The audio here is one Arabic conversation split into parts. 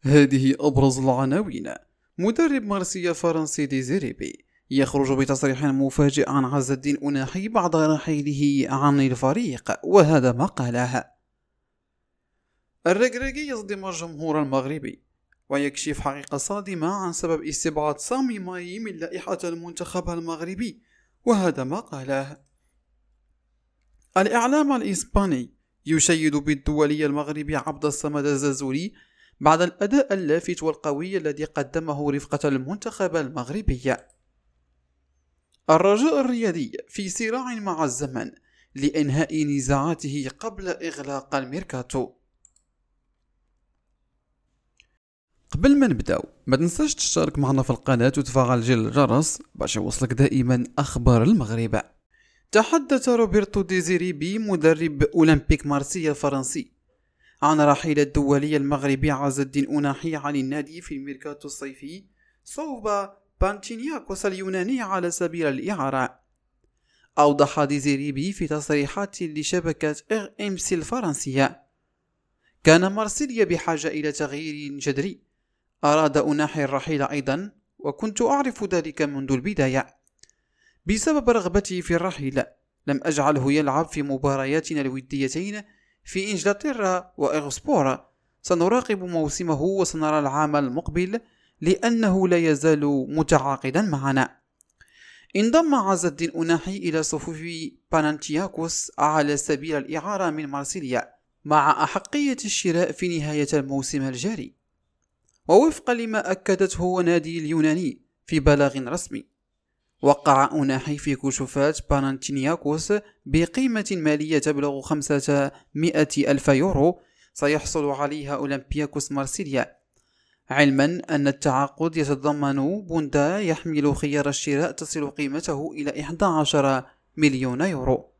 هذه أبرز العناوين مدرب مارسيا الفرنسي ديزيريبي يخرج بتصريح مفاجئ عن عز الدين أناحي بعد رحيله عن الفريق وهذا ما قاله الرجراجي يصدم الجمهور المغربي ويكشف حقيقة صادمة عن سبب استبعاد سامي ماي من لائحة المنتخب المغربي وهذا ما قاله الإعلام الإسباني يشيد بالدولي المغربي عبد الصمد الزازولي بعد الأداء اللافت والقوي الذي قدمه رفقة المنتخب المغربية الرجاء الرياضي في صراع مع الزمن لإنهاء نزاعاته قبل إغلاق الميركاتو قبل ما نبداو ما تنساش تشترك معنا في القناة وتفعل جل الجرس باش يوصلك دائما أخبار المغرب تحدث روبرتو ديزيريبي مدرب أولمبيك مارسيا الفرنسي عن رحيل الدولي المغربي عز الدين أناحي عن النادي في الميركاتو الصيفي صوب بانتينياكوس اليوناني على سبيل الإعارة أوضح ديزيريبي في تصريحات لشبكة إغ إم سي الفرنسية كان مارسيليا بحاجة إلى تغيير جذري أراد أناحي الرحيل أيضا وكنت أعرف ذلك منذ البداية بسبب رغبتي في الرحيل لم أجعله يلعب في مبارياتنا الوديتين في إنجلترا وإغسبورا سنراقب موسمه وسنرى العام المقبل لأنه لا يزال متعاقدا معنا انضم عز الدين أناحي إلى صفوف بانانتياكوس على سبيل الإعارة من مارسيليا مع أحقية الشراء في نهاية الموسم الجاري ووفقا لما أكدته نادي اليوناني في بلاغ رسمي وقع أناحي في كشوفات بانانتينياكوس بقيمة مالية تبلغ 500 ألف يورو سيحصل عليها أولمبياكوس مارسيليا علما أن التعاقد يتضمن بوندا يحمل خيار الشراء تصل قيمته إلى 11 مليون يورو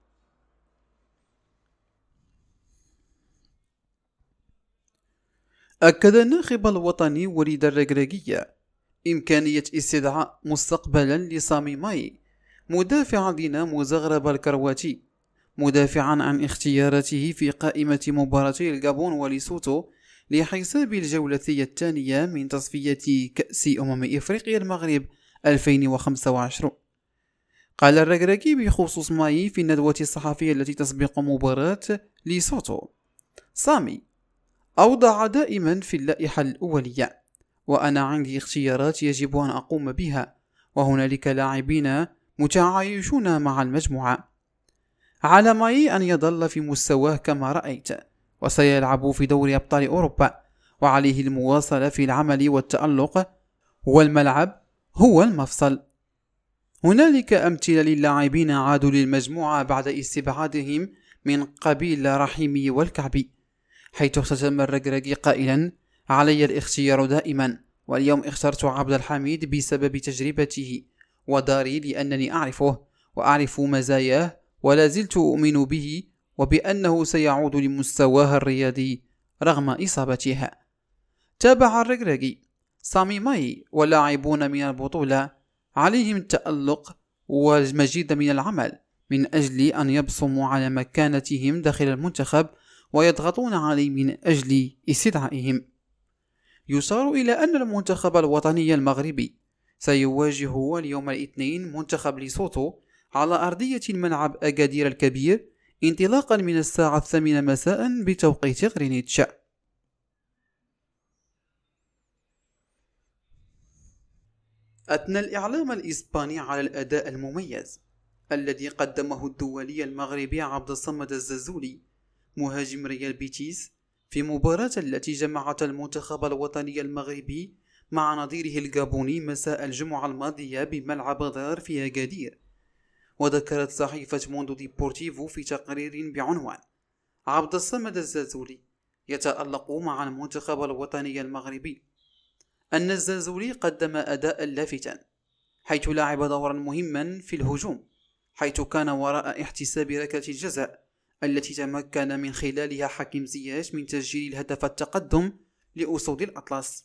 أكد الناخب الوطني وليد الرجراجية إمكانية استدعاء مستقبلا لسامي ماي مدافع دينامو زغرب الكرواتي مدافعا عن اختيارته في قائمة مباراتي الجابون وليسوتو لحساب الجولة الثانية من تصفية كأس أمم إفريقيا المغرب 2025 قال الرجراجي بخصوص ماي في الندوة الصحفية التي تسبق مباراة ليسوتو سامي أوضع دائما في اللائحة الأولية وأنا عندي اختيارات يجب أن أقوم بها وهنالك لاعبين متعايشون مع المجموعة على ماي أن يظل في مستواه كما رأيت وسيلعب في دوري أبطال أوروبا وعليه المواصلة في العمل والتألق والملعب هو المفصل هنالك أمثلة للاعبين عادوا للمجموعة بعد استبعادهم من قبيل رحيمي والكعبي حيث اختتم الرجرجي قائلا علي الاختيار دائما واليوم اخترت عبد الحميد بسبب تجربته وداري لأنني أعرفه وأعرف مزاياه ولا زلت أؤمن به وبأنه سيعود لمستواه الرياضي رغم إصابتها تابع الرجراجي ماي ولاعبون من البطولة عليهم التألق والمجيد من العمل من أجل أن يبصموا على مكانتهم داخل المنتخب ويضغطون عليه من أجل استدعائهم يشار إلى أن المنتخب الوطني المغربي سيواجه اليوم الاثنين منتخب ليسوتو على أرضية الملعب أكادير الكبير انطلاقا من الساعة الثامنة مساء بتوقيت غرينيتش أثنى الإعلام الإسباني على الأداء المميز الذي قدمه الدولي المغربي عبد الصمد الزازولي مهاجم ريال بيتيس في مباراة التي جمعت المنتخب الوطني المغربي مع نظيره الجابوني مساء الجمعة الماضية بملعب دار في أكادير وذكرت صحيفة موندو ديبورتيفو في تقرير بعنوان عبد الصمد الزازولي يتألق مع المنتخب الوطني المغربي أن الزازولي قدم أداء لافتا حيث لعب دورا مهما في الهجوم حيث كان وراء احتساب ركلة الجزاء التي تمكن من خلالها حكيم زياش من تسجيل الهدف التقدم لأسود الأطلس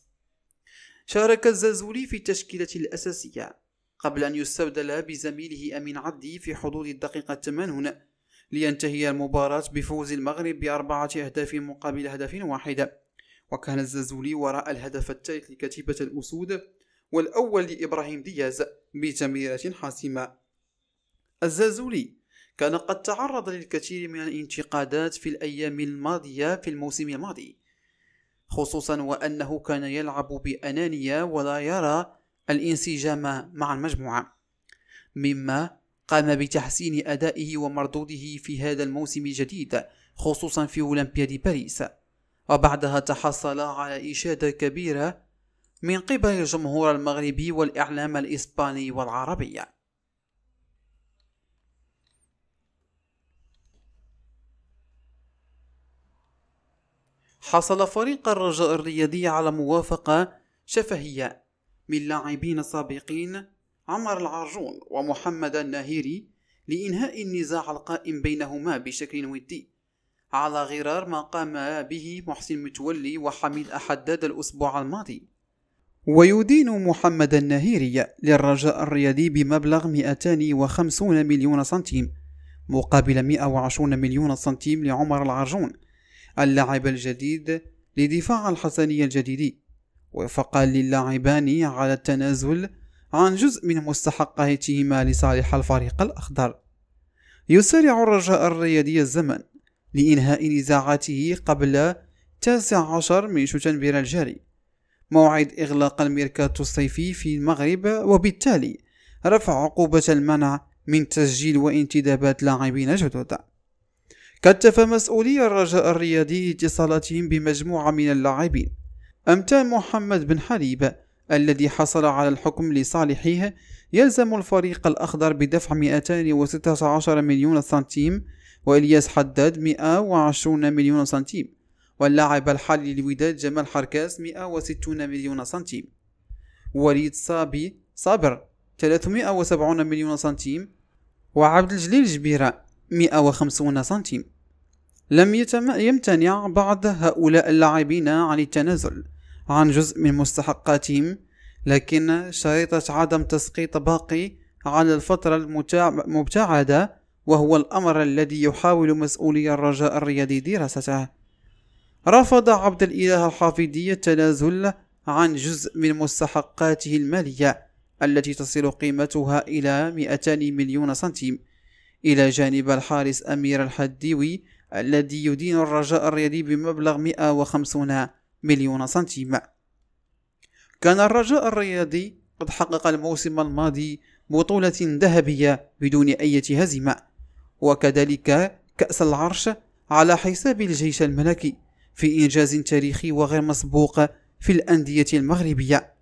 شارك الزازولي في التشكيلة الأساسية قبل أن يستبدل بزميله أمين عدي في حدود الدقيقة 80 لينتهي المباراة بفوز المغرب بأربعة أهداف مقابل هدف واحد وكان الزازولي وراء الهدف الثالث لكتيبة الأسود والأول لإبراهيم دياز بتمريرة حاسمة الزازولي كان قد تعرض للكثير من الانتقادات في الأيام الماضية في الموسم الماضي خصوصا وأنه كان يلعب بأنانية ولا يرى الانسجام مع المجموعة مما قام بتحسين أدائه ومردوده في هذا الموسم الجديد خصوصا في أولمبياد باريس وبعدها تحصل على إشادة كبيرة من قبل الجمهور المغربي والإعلام الإسباني والعربي حصل فريق الرجاء الرياضي على موافقة شفهية من لاعبين سابقين عمر العرجون ومحمد الناهيري لإنهاء النزاع القائم بينهما بشكل ودي على غرار ما قام به محسن متولي وحميد أحداد الأسبوع الماضي ويدين محمد النهيري للرجاء الرياضي بمبلغ 250 مليون سنتيم مقابل 120 مليون سنتيم لعمر العرجون اللاعب الجديد لدفاع الحسنية الجديدي وفقا للاعبان على التنازل عن جزء من مستحقاتهما لصالح الفريق الأخضر يسارع الرجاء الرياضي الزمن لإنهاء نزاعاته قبل 19 من شتنبر الجاري موعد إغلاق الميركاتو الصيفي في المغرب وبالتالي رفع عقوبة المنع من تسجيل وانتدابات لاعبين جدد كتف مسؤولي الرجاء الرياضي اتصالاتهم بمجموعة من اللاعبين أمتى محمد بن حليب الذي حصل على الحكم لصالحه يلزم الفريق الأخضر بدفع 216 مليون سنتيم وإلياس حداد 120 مليون سنتيم واللاعب الحالي للوداد جمال حركاس 160 مليون سنتيم وليد صابي صابر 370 مليون سنتيم وعبد الجليل جبيرة 150 سنتيم لم يمتنع بعض هؤلاء اللاعبين عن التنازل عن جزء من مستحقاتهم لكن شريطة عدم تسقيط باقي على الفترة المبتعدة وهو الأمر الذي يحاول مسؤولي الرجاء الرياضي دراسته رفض عبد الإله الحافظي التنازل عن جزء من مستحقاته المالية التي تصل قيمتها إلى 200 مليون سنتيم إلى جانب الحارس أمير الحديوي الذي يدين الرجاء الرياضي بمبلغ 150 مليون سنتيم كان الرجاء الرياضي قد حقق الموسم الماضي بطولة ذهبية بدون أي هزيمة وكذلك كأس العرش على حساب الجيش الملكي في إنجاز تاريخي وغير مسبوق في الأندية المغربية